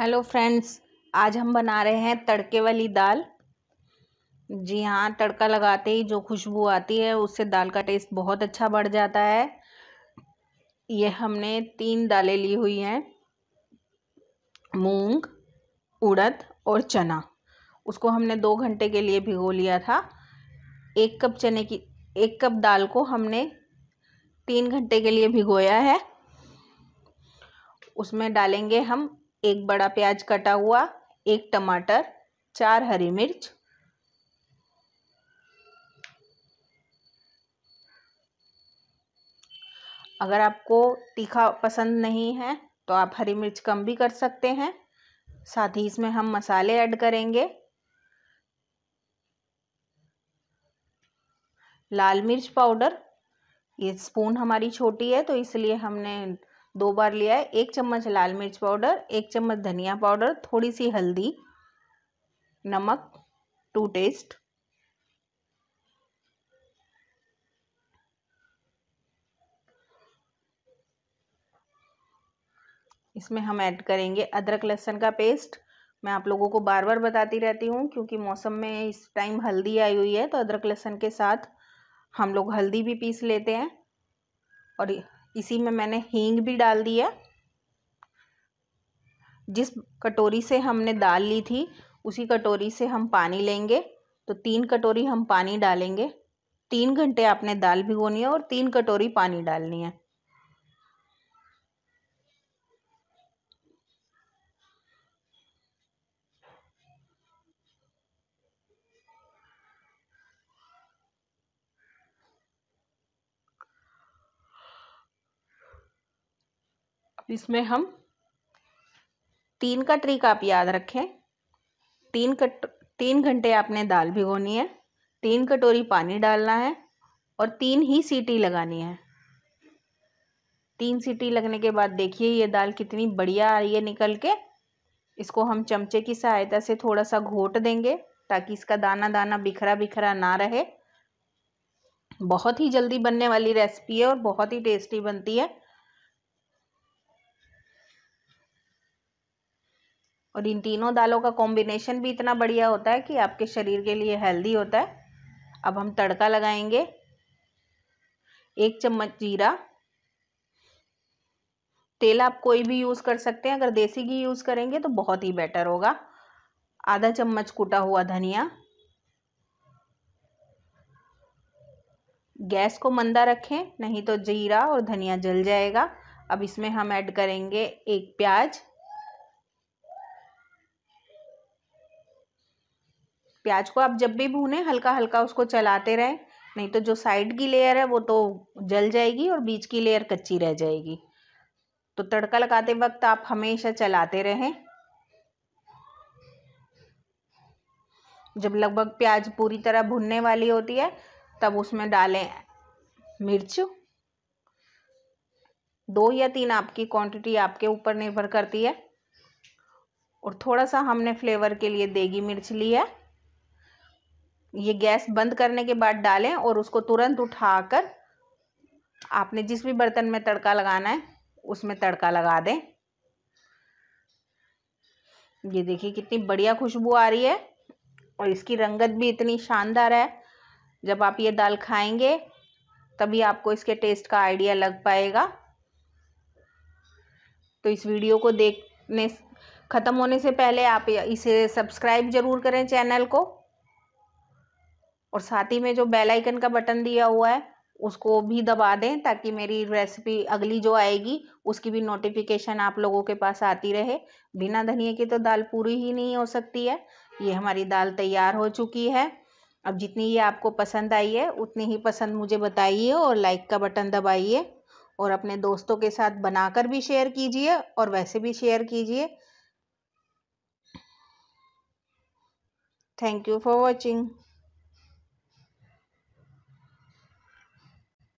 hello friends आज हम बना रहे हैं तड़के वाली दाल जी हाँ तड़का लगाते ही जो खुशबू आती है उससे दाल का टेस्ट बहुत अच्छा बढ़ जाता है ये हमने तीन दालें ली हुई हैं मूंग उड़द और चना उसको हमने दो घंटे के लिए भिगो लिया था एक कप चने की एक कप दाल को हमने तीन घंटे के लिए भिगोया है उसमें डालेंगे हम एक बड़ा प्याज कटा हुआ एक टमाटर चार हरी मिर्च अगर आपको तीखा पसंद नहीं है तो आप हरी मिर्च कम भी कर सकते हैं साथ ही इसमें हम मसाले ऐड करेंगे लाल मिर्च पाउडर ये स्पून हमारी छोटी है तो इसलिए हमने दो बार लिया है एक चम्मच लाल मिर्च पाउडर एक चम्मच धनिया पाउडर थोड़ी सी हल्दी नमक टू टेस्ट इसमें हम ऐड करेंगे अदरक लहसुन का पेस्ट मैं आप लोगों को बार बार बताती रहती हूँ क्योंकि मौसम में इस टाइम हल्दी आई हुई है तो अदरक लहसुन के साथ हम लोग हल्दी भी पीस लेते हैं और इसी में मैंने हींग भी डाल दिया जिस कटोरी से हमने दाल ली थी उसी कटोरी से हम पानी लेंगे तो तीन कटोरी हम पानी डालेंगे तीन घंटे आपने दाल भिगोनी है और तीन कटोरी पानी डालनी है इसमें हम तीन का ट्रिक आप याद रखें तीन कट तीन घंटे आपने दाल भिगोनी है तीन कटोरी पानी डालना है और तीन ही सीटी लगानी है तीन सीटी लगने के बाद देखिए ये दाल कितनी बढ़िया आ रही है निकल के इसको हम चमचे की सहायता से थोड़ा सा घोट देंगे ताकि इसका दाना दाना बिखरा बिखरा ना रहे बहुत ही जल्दी बनने वाली रेसिपी है और बहुत ही टेस्टी बनती है और इन तीनों दालों का कॉम्बिनेशन भी इतना बढ़िया होता है कि आपके शरीर के लिए हेल्दी होता है अब हम तड़का लगाएंगे एक चम्मच जीरा तेल आप कोई भी यूज़ कर सकते हैं अगर देसी घी यूज़ करेंगे तो बहुत ही बेटर होगा आधा चम्मच कूटा हुआ धनिया गैस को मंदा रखें नहीं तो जीरा और धनिया जल जाएगा अब इसमें हम ऐड करेंगे एक प्याज प्याज को आप जब भी भूने हल्का हल्का उसको चलाते रहें नहीं तो जो साइड की लेयर है वो तो जल जाएगी और बीच की लेयर कच्ची रह जाएगी तो तड़का लगाते वक्त आप हमेशा चलाते रहें जब लगभग प्याज पूरी तरह भुनने वाली होती है तब उसमें डालें मिर्च दो या तीन आपकी क्वांटिटी आपके ऊपर निर्भर करती है और थोड़ा सा हमने फ्लेवर के लिए देगी मिर्च ली है ये गैस बंद करने के बाद डालें और उसको तुरंत उठाकर आपने जिस भी बर्तन में तड़का लगाना है उसमें तड़का लगा दें ये देखिए कितनी बढ़िया खुशबू आ रही है और इसकी रंगत भी इतनी शानदार है जब आप ये दाल खाएंगे तभी आपको इसके टेस्ट का आइडिया लग पाएगा तो इस वीडियो को देखने ख़त्म होने से पहले आप इसे सब्सक्राइब ज़रूर करें चैनल को और साथ ही में जो बेल आइकन का बटन दिया हुआ है उसको भी दबा दें ताकि मेरी रेसिपी अगली जो आएगी उसकी भी नोटिफिकेशन आप लोगों के पास आती रहे बिना धनिए की तो दाल पूरी ही नहीं हो सकती है ये हमारी दाल तैयार हो चुकी है अब जितनी ये आपको पसंद आई है उतनी ही पसंद मुझे बताइए और लाइक का बटन दबाइए और अपने दोस्तों के साथ बनाकर भी शेयर कीजिए और वैसे भी शेयर कीजिए थैंक यू फॉर वॉचिंग